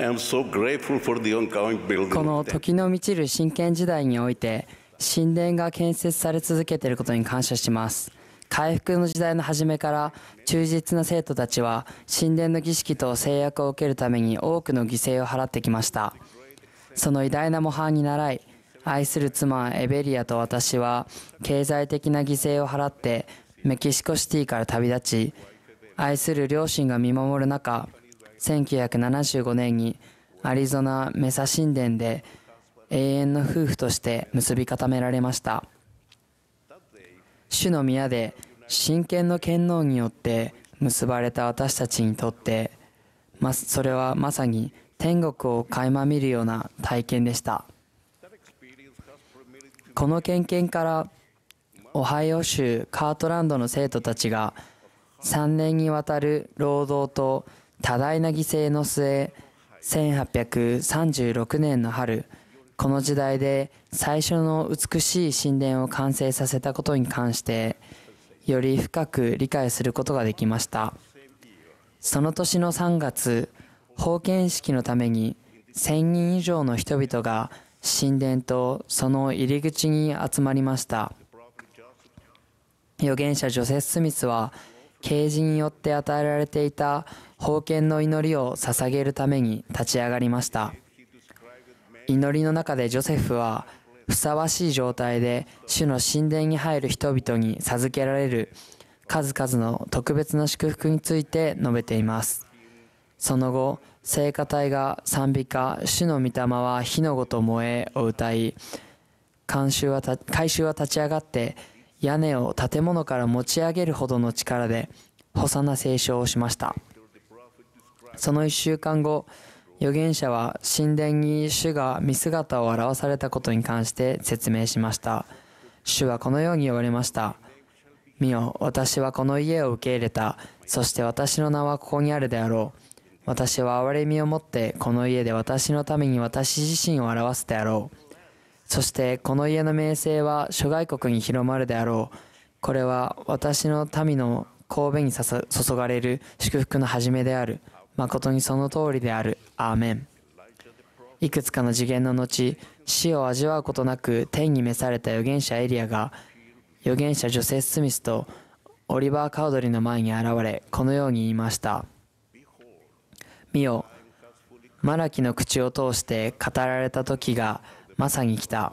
この時の満ちる神権時代において神殿が建設され続けていることに感謝します回復の時代の初めから忠実な生徒たちは神殿の儀式と制約を受けるために多くの犠牲を払ってきましたその偉大な模範に倣い愛する妻エベリアと私は経済的な犠牲を払ってメキシコシティから旅立ち愛する両親が見守る中1975年にアリゾナ・メサ神殿で永遠の夫婦として結び固められました主の宮で真剣の権能によって結ばれた私たちにとってそれはまさに天国を垣間見るような体験でしたこの経験からオハイオ州カートランドの生徒たちが3年にわたる労働と多大な犠牲の末1836年の春この時代で最初の美しい神殿を完成させたことに関してより深く理解することができましたその年の3月封建式のために1000人以上の人々が神殿とその入り口に集まりました預言者ジョセス・スミスは啓示によって与えられていた封建の祈りを捧げるために立ち上がりました祈りの中でジョセフはふさわしい状態で主の神殿に入る人々に授けられる数々の特別な祝福について述べていますその後聖歌隊が賛美歌「主の御霊は火のごと燃え」を歌い観衆は改修は立ち上がって屋根を建物から持ち上げるほどの力で「細なナ聖書」をしました。その1週間後、預言者は神殿に主が見姿を表されたことに関して説明しました。主はこのように言われました。見よ、私はこの家を受け入れた。そして私の名はここにあるであろう。私は憐れみをもってこの家で私のために私自身を表すであろう。そしてこの家の名声は諸外国に広まるであろう。これは私の民の神戸に注がれる祝福の始めである。誠にその通りである。アーメン。いくつかの次元の後、死を味わうことなく天に召された預言者エリアが、預言者ジョセス・スミスとオリバー・カウドリの前に現れ、このように言いました。見よ、マラキの口を通して語られた時がまさに来た。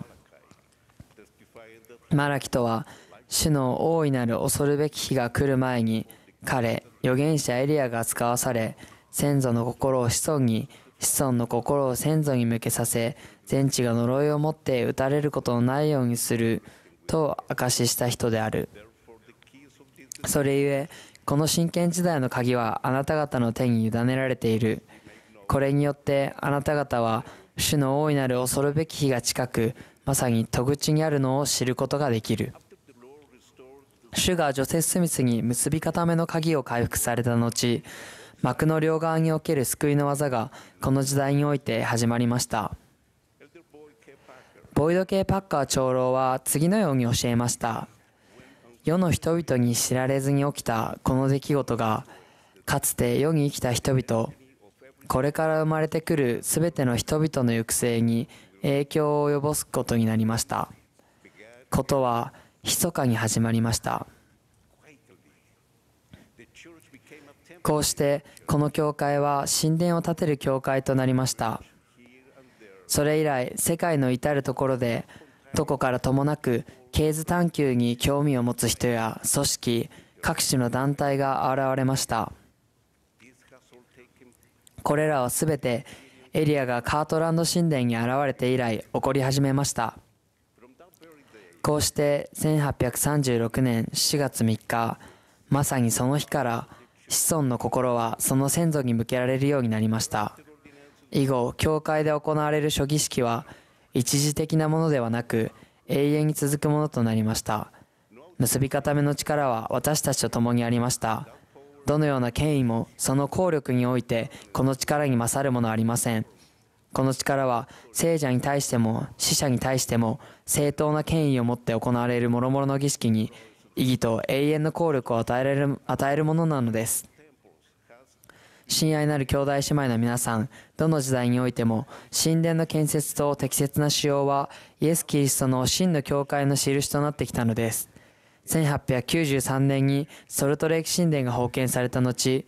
マラキとは、主の大いなる恐るべき日が来る前に、彼、預言者エリアが使わされ、先祖の心を子孫に、子孫の心を先祖に向けさせ、全地が呪いを持って打たれることのないようにする、と証しした人である。それゆえ、この真剣時代の鍵はあなた方の手に委ねられている。これによってあなた方は、主の大いなる恐るべき日が近く、まさに戸口にあるのを知ることができる。主がジョセス・スミスに結び固めの鍵を回復された後、幕の両側における救いの技がこの時代において始まりましたボイド・ケパッカー長老は次のように教えました世の人々に知られずに起きたこの出来事がかつて世に生きた人々これから生まれてくる全ての人々の行く末に影響を及ぼすことになりましたことは密かに始まりましたこうしてこの教会は神殿を建てる教会となりましたそれ以来世界の至る所でどこからともなくケーズ探求に興味を持つ人や組織各種の団体が現れましたこれらは全てエリアがカートランド神殿に現れて以来起こり始めましたこうして1836年4月3日まさにその日から子孫の心はその先祖に向けられるようになりました以後教会で行われる諸儀式は一時的なものではなく永遠に続くものとなりました結び固めの力は私たちと共にありましたどのような権威もその効力においてこの力に勝るものはありませんこの力は聖者に対しても死者に対しても正当な権威を持って行われる諸々の儀式に意義と永遠の効力を与えられる、与えるものなのです。親愛なる兄弟姉妹の皆さん、どの時代においても、神殿の建設と適切な使用は、イエス・キリストの真の教会の印となってきたのです。1893年にソルトレイク神殿が封建された後、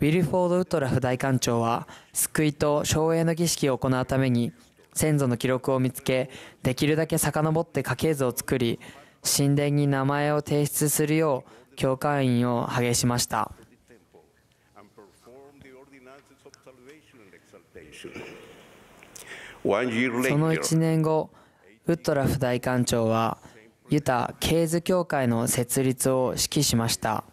ウィルフォード・ウトラフ大官長は、救いと奨励の儀式を行うために、先祖の記録を見つけ、できるだけ遡って家系図を作り、神殿に名前を提出するよう教会員を励しましたその1年後ウッドラフ大官長はユタ・ケーズ教会の設立を指揮しました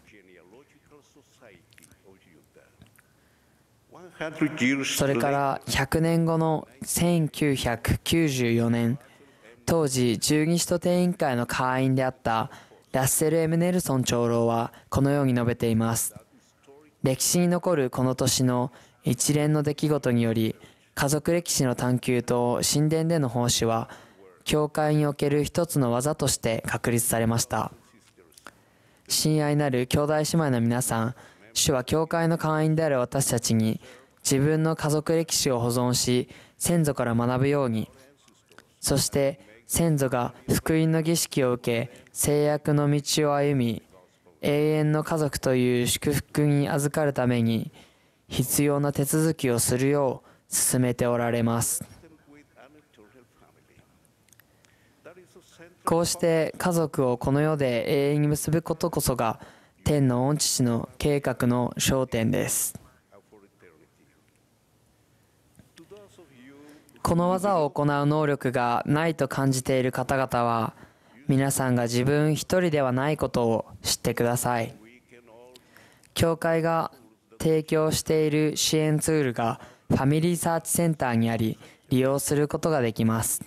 それから100年後の1994年当時十二使徒定員会の会員であったラッセル・エムネルソン長老はこのように述べています歴史に残るこの年の一連の出来事により家族歴史の探求と神殿での奉仕は教会における一つの技として確立されました親愛なる兄弟姉妹の皆さん主は教会の会員である私たちに自分の家族歴史を保存し先祖から学ぶようにそして先祖が福音の儀式を受け、制約の道を歩み、永遠の家族という祝福に預かるために、必要な手続きをするよう進めておられます。こうして家族をこの世で永遠に結ぶことこそが、天の御父の計画の焦点です。この技を行う能力がないと感じている方々は皆さんが自分一人ではないことを知ってください教会が提供している支援ツールがファミリーサーチセンターにあり利用することができます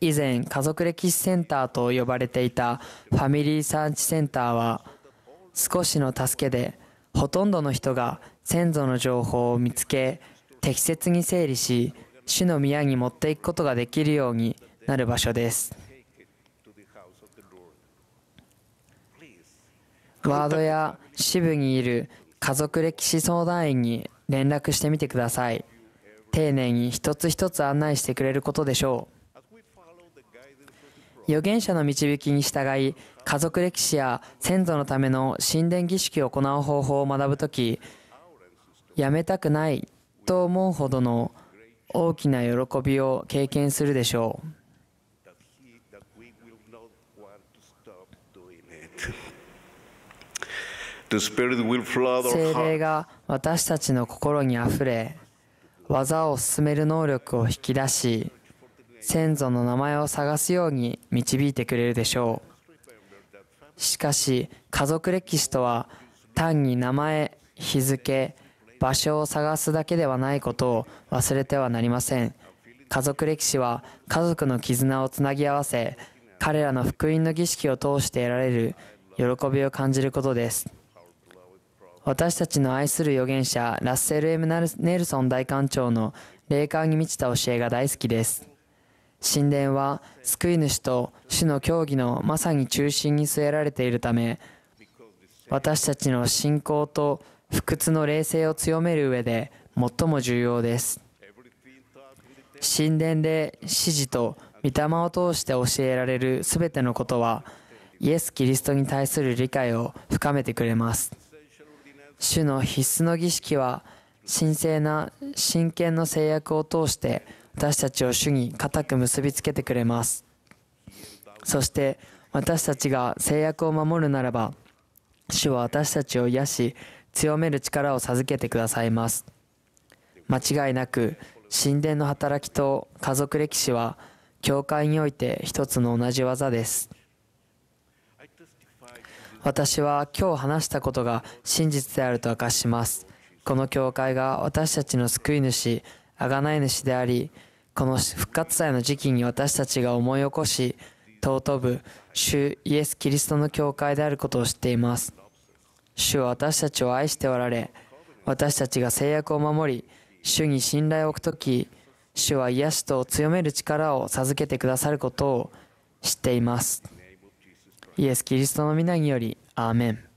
以前家族歴史センターと呼ばれていたファミリーサーチセンターは少しの助けでほとんどの人が先祖の情報を見つけ適切に整理し主の宮に持っていくことができるようになる場所ですワードや支部にいる家族歴史相談員に連絡してみてください丁寧に一つ一つ案内してくれることでしょう預言者の導きに従い家族歴史や先祖のための神殿儀式を行う方法を学ぶ時やめたくないと思うほどの大きな喜びを経験するでしょう。精霊が私たちの心にあふれ技を進める能力を引き出し先祖の名前を探すように導いてくれるでしょうしかし家族歴史とは単に名前日付場所を探すだけではないことを忘れてはなりません家族歴史は家族の絆をつなぎ合わせ彼らの福音の儀式を通して得られる喜びを感じることです私たちの愛する預言者ラッセル・ M・ ネルソン大官長の霊感に満ちた教えが大好きです神殿は救い主と主の教義のまさに中心に据えられているため私たちの信仰と不屈の冷静を強める上で最も重要です神殿で指示と御霊を通して教えられる全てのことはイエス・キリストに対する理解を深めてくれます主の必須の儀式は神聖な真剣の制約を通して私たちを主に固く結びつけてくれますそして私たちが制約を守るならば主は私たちを癒し強める力を授けてくださいます間違いなく神殿の働きと家族歴史は教会において一つの同じ技です私は今日話したことが真実であると明かしますこの教会が私たちの救い主贖い主でありこの復活祭の時期に私たちが思い起こし尊ぶ主イエス・キリストの教会であることを知っています主は私たちを愛しておられ、私たちが制約を守り、主に信頼を置くとき、主は癒しと強める力を授けてくださることを知っています。イエス・キリストの皆により、アーメン。